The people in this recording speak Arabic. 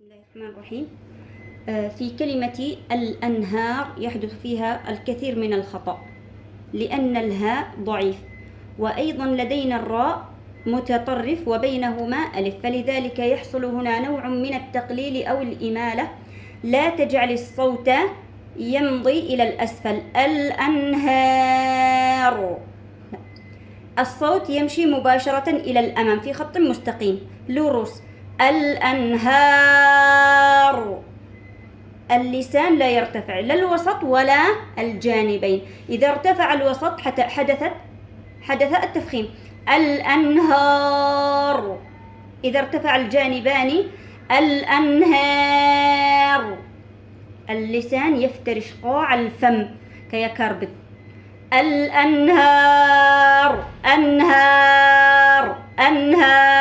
بسم الله الرحمن الرحيم في كلمة الأنهار يحدث فيها الكثير من الخطأ لأن الهاء ضعيف وأيضا لدينا الراء متطرف وبينهما ألف فلذلك يحصل هنا نوع من التقليل أو الإمالة لا تجعل الصوت يمضي إلى الأسفل الأنهار الصوت يمشي مباشرة إلى الأمام في خط مستقيم لوروس الأنهار اللسان لا يرتفع لا الوسط ولا الجانبين إذا ارتفع الوسط حتى حدثت حدث التفخيم الأنهار إذا ارتفع الجانبان الأنهار اللسان يفترش قاع الفم كيكربد الأنهار أنهار أنهار